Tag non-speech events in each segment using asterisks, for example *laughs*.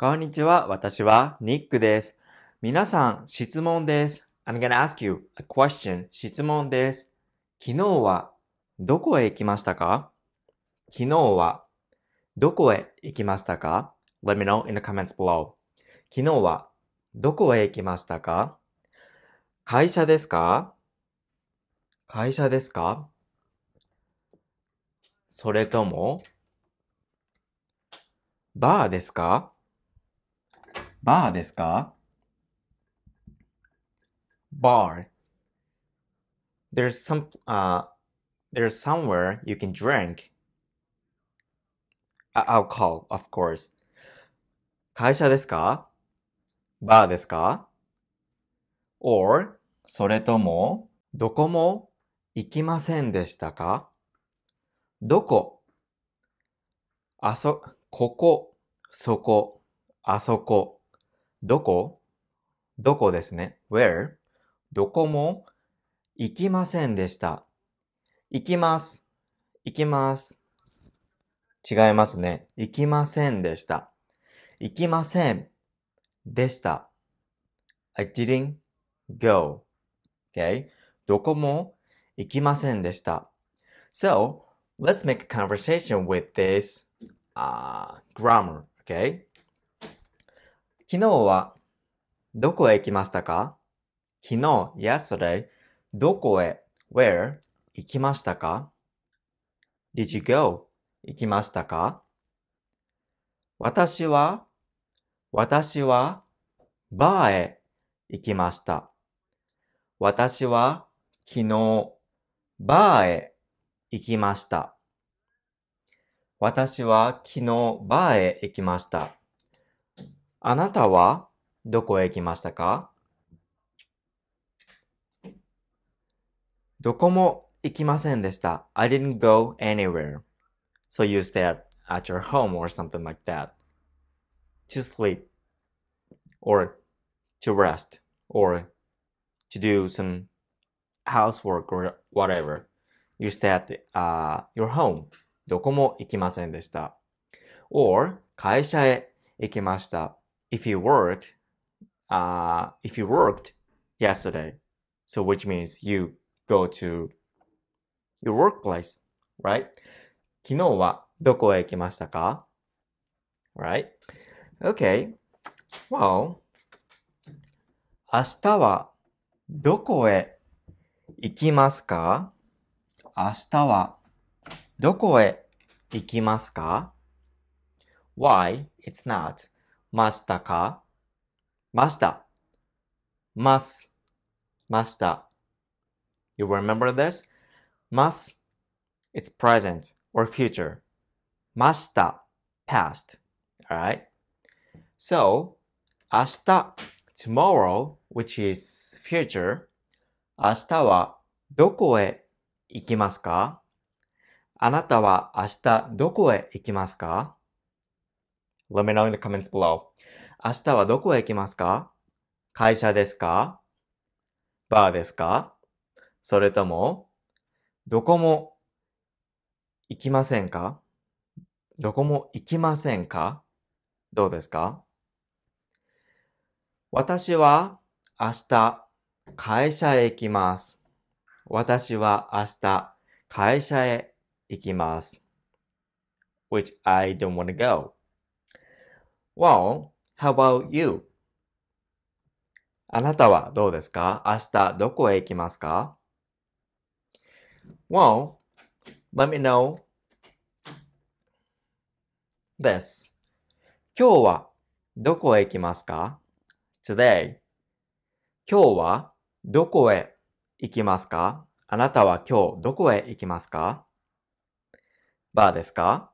こんにちは。私はニックです。皆さん、質問です。I'm gonna ask you a question. 質問です。昨日はどこへ行きましたか昨日はどこへ行きましたか ?Let me know in the comments below. 昨日はどこへ行きましたか会社ですか会社ですかそれとも、バーですかバーですかバー。There's some uh there's somewhere you can drink alcohol, of course. 会社ですかバーですか ?or それともどこも行きませんでしたかどこあそ、ここ、そこ、あそこ。どこどこですね。where どこも行きませんでした。行きます。行きます。違いますね。行きませんでした。行きませんでした。I didn't go. Okay? どこも行きませんでした。So, let's make a conversation with this、uh, grammar. Okay? 昨日はどこへ行きましたか昨日、yesterday, どこへ where 行きましたか ?Did you go? 行きましたか私は、私は、バーへ行きました。私は、昨日、バーへ行きました。私は昨日バーへ行きました。あなたはどこへ行きましたかどこも行きませんでした。I didn't go anywhere. So you stay at, at your home or something like that. To sleep or to rest or to do some housework or whatever. You stay at uh, your home. どこも行きませんでした。or 会社へ行きました。if you worked, uh, if you worked yesterday, so which means you go to your workplace, right? 昨日はどこへ行きましたか Right? Okay. Well, 明日はどこへ行きますか明日はどこへ行きますか Why? It's not master you remember this it's present or future past alright so 明日 tomorrow which is future 明日はどこへ行きますかあなたは明日どこへ行きますか Let me know in the comments below. 明日はどこへ行きますか会社ですかバーですかそれとも、どこも行きませんかどこも行きませんかどうですか私は明日会社へ行きます。私は明日会社へ行きます。which I don't want to go. Well, how about you? あなたはどうですか明日どこへ行きますか ?Well, let me know this. 今日はどこへ行きますか ?today. 今日はどこへ行きますかあなたは今日どこへ行きますかバーですか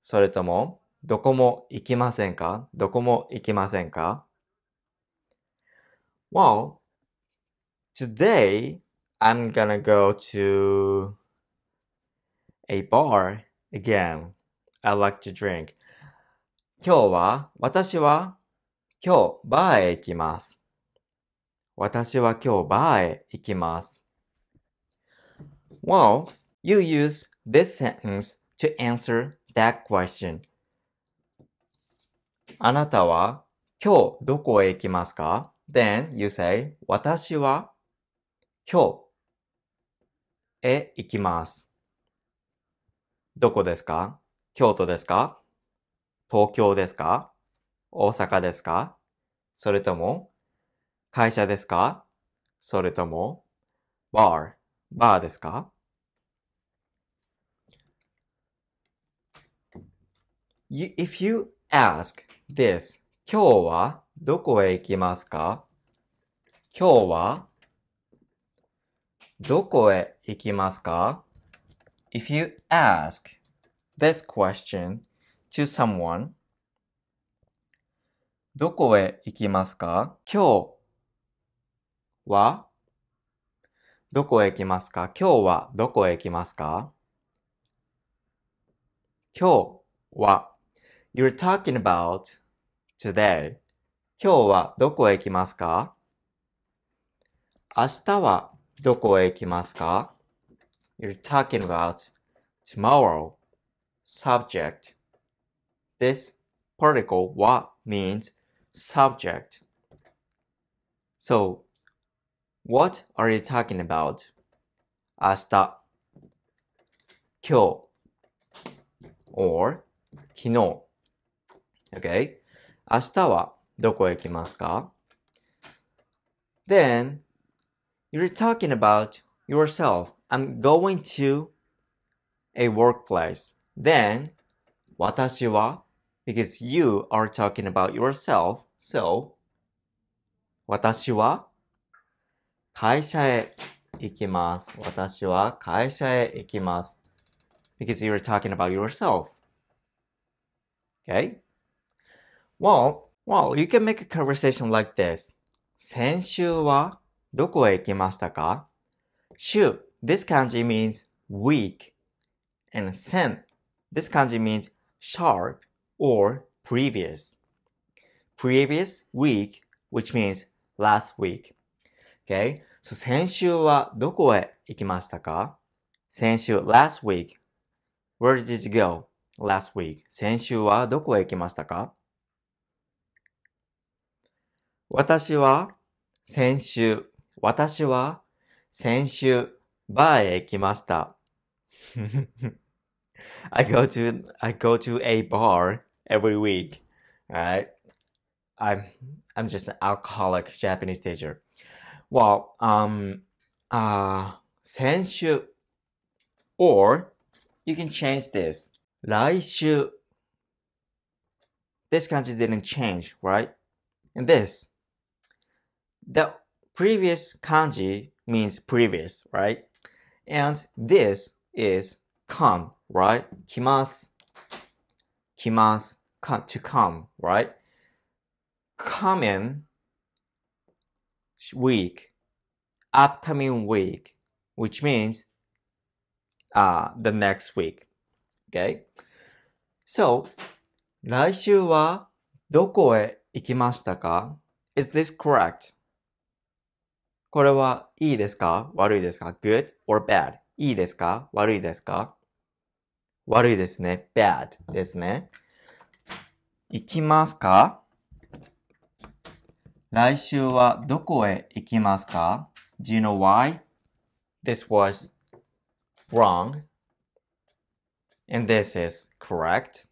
それともどこも行きませんかどこも行きませんか Well, today I'm gonna go to a bar again. I like to drink. 今日は、私は今日バーへ行きます。私は今日バーへ行きます。Well, you use this sentence to answer that question. あなたは今日どこへ行きますか ?Then you say 私は今日へ行きます。どこですか京都ですか東京ですか大阪ですかそれとも会社ですかそれともバー、バーですか？If you ask this 今日はどこへ行きますか今日はどこへ行きますか ?If you ask this question to someone どこへ行きますか今日はどこへ行きますか今日はどこへ行きますか今日は you're talking about today? 今日はどこへ行きますか明日はどこへ行きますか You're talking about tomorrow. Subject. This particle wa means subject. So, what are you talking about? 明日今日 or 昨日 Okay? 明日はどこへ行きますか Then, you're talking about yourself. I'm going to a workplace. Then, 私は because you are talking about yourself. So, 私は会社へ行きます。私は会社へ行きます。because you're talking about yourself. Okay? Well, well, you can make a conversation like this. 先週はどこへ行きましたか ?Shu, this kanji means weak. And sen, this kanji means sharp or previous. Previous week, which means last week. Okay, so 先週はどこへ行きましたか先週 last week. Where did you go last week? 先週はどこへ行きましたか私は先週、私は先週、バーへ行きました。I *laughs* go to, I go to a bar every week. alright I'm, I'm just an alcoholic Japanese teacher. Well, um, uh, 先週 or you can change this. 来週 This kanji didn't change, right? And this the previous kanji means previous, right? And this is come, right? Kimas. Kimas, come, to come, right? Coming week, upcoming week, which means uh, the next week. Okay? So, 来週はどこへ行きましたか Is this correct? これはいいですか悪いですか ?good or bad? いいですか悪いですか悪いですね。bad ですね。行きますか来週はどこへ行きますか ?Do you know why? This was wrong. And this is correct.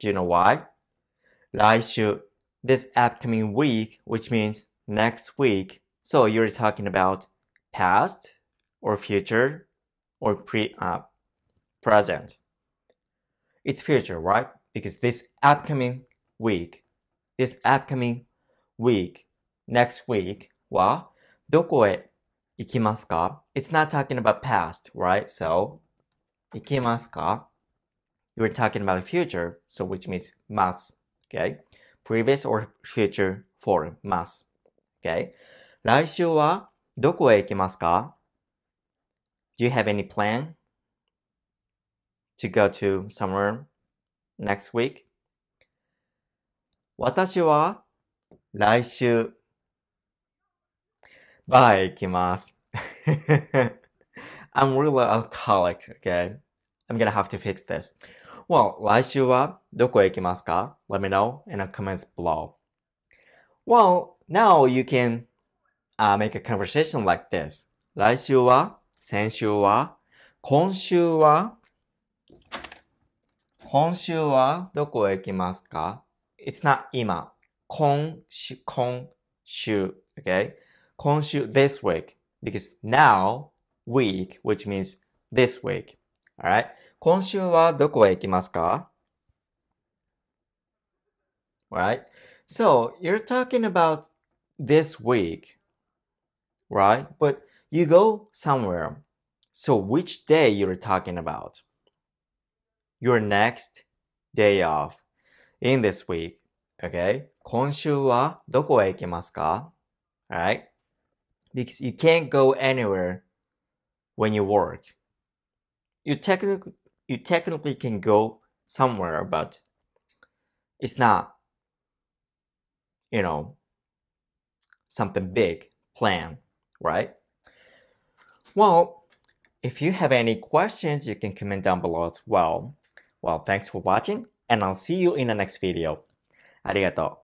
Do you know why? 来週 this upcoming week, which means next week, so you're talking about past or future or pre uh, present. It's future, right? Because this upcoming week, this upcoming week, next week はどこへ行きますか It's not talking about past, right? So 行きますか You're talking about future, so which means mas, okay? Previous or future form, mas, okay? 来週はどこへ行きますか Do you have any plan to go to somewhere next week? 私は来週バーへ行きます。I'm *laughs* really alcoholic, okay? I'm gonna have to fix this. Well, 来週はどこへ行きますか Let me know in the comments below. Well, now you can uh, make a conversation like this. 来週は先週は今週は今週はどこへ行きますか ?It's not okay? 今週 this week. Because now week, which means this week. Alright? 今週はどこへ行きますか Alright? So, you're talking about this week right? But you go somewhere. So which day you're talking about? Your next day off in this week. Okay? 今週はどこへ行きますか Right, Because you can't go anywhere when you work. You technically, you technically can go somewhere, but it's not, you know, something big plan right? Well, if you have any questions, you can comment down below as well. Well, thanks for watching, and I'll see you in the next video. ありがとう。